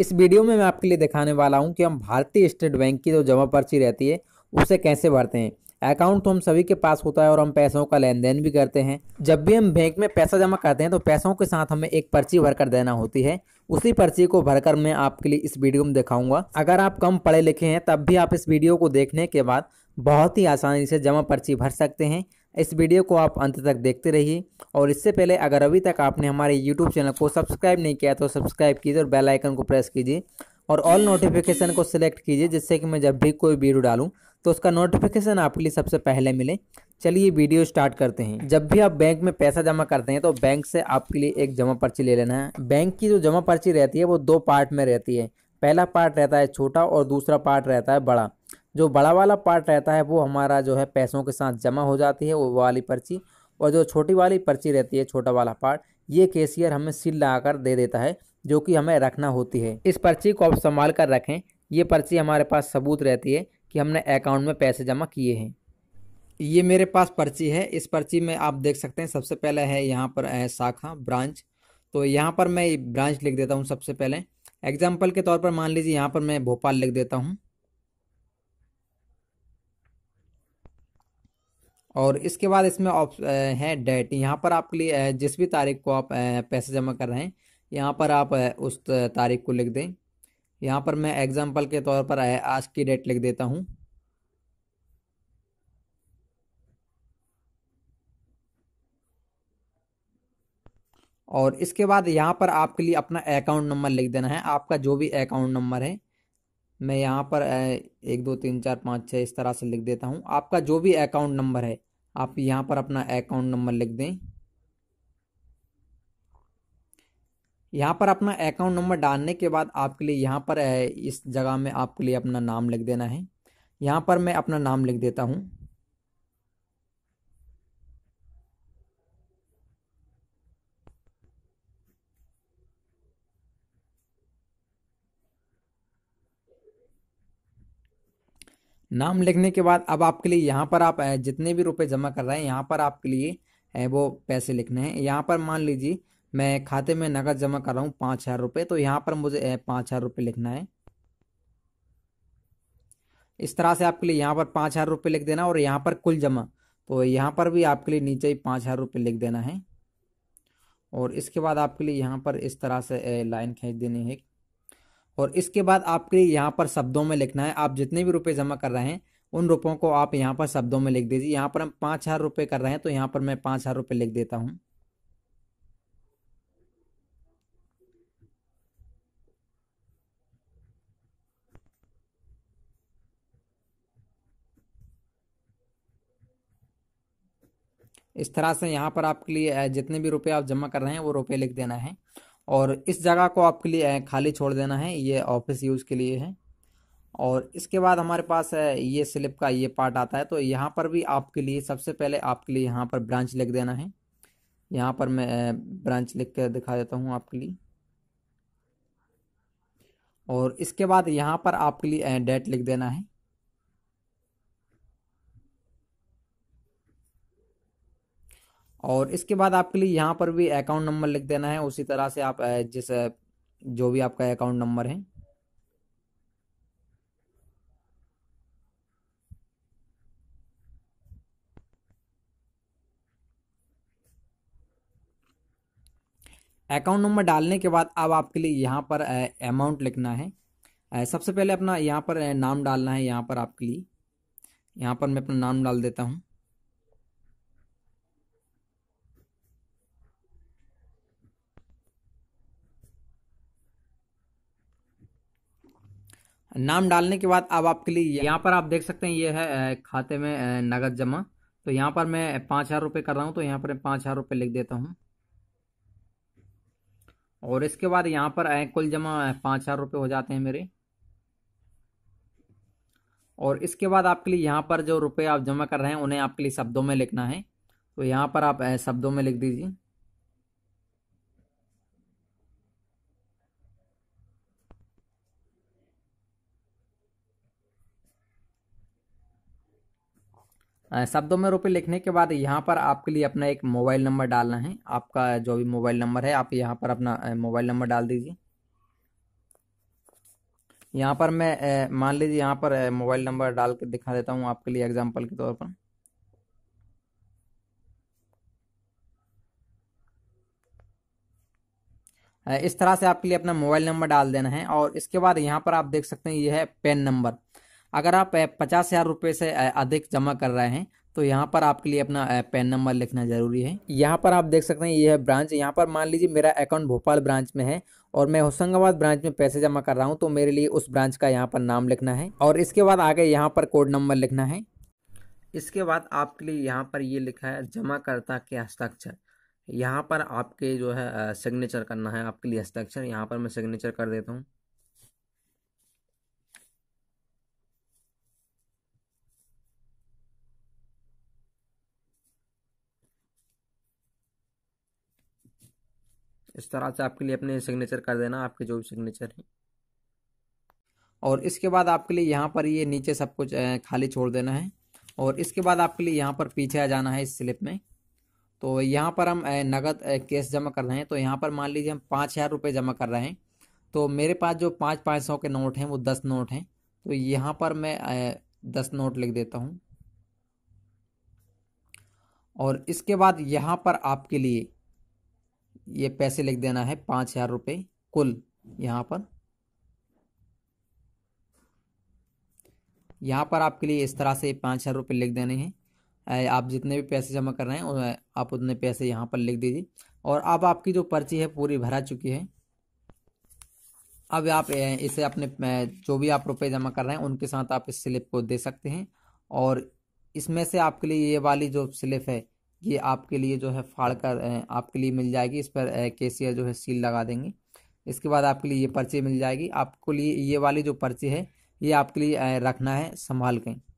इस वीडियो में मैं आपके लिए दिखाने वाला हूं कि हम भारतीय स्टेट बैंक की जो जमा पर्ची रहती है उसे कैसे भरते हैं अकाउंट तो हम सभी के पास होता है और हम पैसों का लेन देन भी करते हैं जब भी हम बैंक में पैसा जमा करते हैं तो पैसों के साथ हमें एक पर्ची भरकर देना होती है उसी पर्ची को भरकर मैं आपके लिए इस वीडियो में दिखाऊंगा अगर आप कम पढ़े लिखे हैं तब भी आप इस वीडियो को देखने के बाद बहुत ही आसानी से जमा पर्ची भर सकते हैं इस वीडियो को आप अंत तक देखते रहिए और इससे पहले अगर अभी तक आपने हमारे यूट्यूब चैनल को सब्सक्राइब नहीं किया तो सब्सक्राइब कीजिए और बेल आइकन को प्रेस कीजिए और ऑल नोटिफिकेशन को सिलेक्ट कीजिए जिससे कि मैं जब भी कोई वीडियो डालूँ तो उसका नोटिफिकेशन आपके लिए सबसे पहले मिले चलिए वीडियो स्टार्ट करते हैं जब भी आप बैंक में पैसा जमा करते हैं तो बैंक से आपके लिए एक जमा पर्ची ले लेना है बैंक की जो जमा पर्ची रहती है वो दो पार्ट में रहती है पहला पार्ट रहता है छोटा और दूसरा पार्ट रहता है बड़ा जो बड़ा वाला पार्ट रहता है वो हमारा जो है पैसों के साथ जमा हो जाती है वो वाली पर्ची और जो छोटी वाली पर्ची रहती है छोटा वाला पार्ट ये केशियर हमें सील लगाकर दे देता है जो कि हमें रखना होती है इस पर्ची को आप संभाल कर रखें ये पर्ची हमारे पास सबूत रहती है कि हमने अकाउंट में पैसे जमा किए हैं ये मेरे पास पर्ची है इस पर्ची में आप देख सकते हैं सबसे पहले है यहाँ पर है शाखा ब्रांच तो यहाँ पर मैं ब्रांच लिख देता हूँ सबसे पहले एग्जाम्पल के तौर पर मान लीजिए यहाँ पर मैं भोपाल लिख देता हूँ और इसके बाद इसमें है डेट यहाँ पर आपके लिए जिस भी तारीख को आप पैसे जमा कर रहे हैं यहाँ पर आप उस तारीख को लिख दें यहाँ पर मैं एग्जाम्पल के तौर पर आज की डेट लिख देता हूँ और इसके बाद यहाँ पर आपके लिए अपना अकाउंट नंबर लिख देना है आपका जो भी अकाउंट नंबर है मैं यहाँ पर एक दो तीन चार पाँच छः इस तरह से लिख देता हूँ आपका जो भी अकाउंट नंबर है आप यहाँ पर अपना अकाउंट नंबर लिख दें यहाँ पर अपना अकाउंट नंबर डालने के बाद आपके लिए यहाँ पर इस जगह में आपके लिए अपना नाम लिख देना है यहाँ पर मैं अपना नाम लिख देता हूँ नाम लिखने के बाद अब आपके लिए यहाँ पर आप जितने भी रुपए जमा कर रहे हैं यहाँ पर आपके लिए वो पैसे लिखने हैं यहाँ पर मान लीजिए मैं खाते में नकद जमा कर रहा हूँ पाँच हज़ार रुपये तो यहाँ पर मुझे पाँच हज़ार रुपये लिखना है इस तरह से आपके लिए यहाँ पर पाँच हज़ार रुपये लिख देना और यहाँ पर कुल जमा तो यहाँ पर भी आपके लिए नीचे ही पाँच हज़ार रुपये लिख देना है और इसके बाद आपके लिए यहाँ पर इस तरह से लाइन खींच देनी है और इसके बाद आपके यहाँ पर शब्दों में लिखना है आप जितने भी रुपए जमा कर रहे हैं उन रुपयों को आप यहाँ पर शब्दों में लिख दीजिए यहाँ पर हम पाँच हज़ार रुपये कर रहे हैं तो यहाँ पर मैं पाँच हज़ार रुपये लिख देता हूँ इस तरह से यहाँ पर आपके लिए जितने भी रुपए आप जमा कर रहे हैं वो रुपए लिख देना है और इस जगह को आपके लिए खाली छोड़ देना है ये ऑफिस यूज़ के लिए है और इसके बाद हमारे पास ये स्लिप का ये पार्ट आता है तो यहाँ पर भी आपके लिए सबसे पहले आपके लिए यहाँ पर ब्रांच लिख देना है यहाँ पर मैं ब्रांच लिख कर दिखा देता हूँ आपके लिए और इसके बाद यहाँ पर आपके लिए डेट लिख देना है और इसके बाद आपके लिए यहाँ पर भी अकाउंट नंबर लिख देना है उसी तरह से आप जिस जो भी आपका अकाउंट नंबर है अकाउंट नंबर डालने के बाद अब आपके लिए यहाँ पर अमाउंट लिखना है सबसे पहले अपना यहाँ पर नाम डालना है यहाँ पर आपके लिए यहाँ पर मैं अपना नाम डाल देता हूँ नाम डालने के बाद अब आपके लिए यहाँ पर आप देख सकते हैं ये है खाते में नगद जमा तो यहाँ पर मैं पाँच हज़ार रुपये कर रहा हूँ तो यहाँ पर मैं पाँच हज़ार रुपये लिख देता हूँ और इसके बाद यहाँ पर कुल जमा पाँच हज़ार रुपये हो जाते हैं मेरे और इसके बाद आपके लिए यहाँ पर जो रुपये आप जमा कर रहे हैं उन्हें आपके लिए शब्दों में लिखना है तो यहाँ पर आप शब्दों में लिख दीजिए शब्दों में रुपये लिखने के बाद यहाँ पर आपके लिए अपना एक मोबाइल नंबर डालना है आपका जो भी मोबाइल नंबर है आप यहाँ पर अपना मोबाइल नंबर डाल दीजिए यहाँ पर मैं मान लीजिए यहाँ पर मोबाइल नंबर डाल के दिखा देता हूँ आपके लिए एग्जाम्पल के तौर पर इस तरह से आपके लिए अपना मोबाइल नंबर डाल देना है और इसके बाद यहाँ पर आप देख सकते हैं ये है पेन नंबर अगर आप पचास हज़ार रुपये से अधिक जमा कर रहे हैं तो यहाँ पर आपके लिए अपना पैन नंबर लिखना ज़रूरी है यहाँ पर आप देख सकते हैं ये है ब्रांच यहाँ पर मान लीजिए मेरा अकाउंट भोपाल ब्रांच में है और मैं होशंगाबाद ब्रांच में पैसे जमा कर रहा हूँ तो मेरे लिए उस ब्रांच का यहाँ पर नाम लिखना है और इसके बाद आगे यहाँ पर कोड नंबर लिखना है इसके बाद आपके लिए यहाँ पर ये लिखा है जमाकर्ता के हस्ताक्षर यहाँ पर आपके जो है सिग्नेचर करना है आपके लिए हस्ताक्षर यहाँ पर मैं सिग्नेचर कर देता हूँ इस तरह से आपके लिए अपने सिग्नेचर कर देना आपके जो भी सिग्नेचर हैं और इसके बाद आपके लिए यहाँ पर ये नीचे सब कुछ खाली छोड़ देना है और इसके बाद आपके लिए यहाँ पर पीछे आ जाना है इस स्लिप में तो यहाँ पर हम नगद कैश जमा कर रहे हैं तो यहाँ पर मान लीजिए हम पाँच हज़ार रुपये जमा कर रहे हैं तो मेरे पास जो पाँच पाँच सौ के नोट हैं वो दस नोट हैं तो यहाँ पर मैं दस नोट लिख देता हूँ और इसके बाद यहाँ पर आपके लिए ये पैसे लिख देना है पाँच हजार रुपये कुल यहाँ पर यहाँ पर आपके लिए इस तरह से पाँच हज़ार रुपये लिख देने हैं आप जितने भी पैसे जमा कर रहे हैं आप उतने पैसे यहाँ पर लिख दीजिए और अब आपकी जो पर्ची है पूरी भरा चुकी है अब आप इसे अपने जो भी आप रुपए जमा कर रहे हैं उनके साथ आप इस स्लिप को दे सकते हैं और इसमें से आपके लिए ये वाली जो स्लिप है ये आपके लिए जो है फाड़ कर आपके लिए मिल जाएगी इस पर केशियर जो है सील लगा देंगे इसके बाद आपके लिए ये पर्ची मिल जाएगी आपको लिए ये वाली जो पर्ची है ये आपके लिए रखना है संभाल के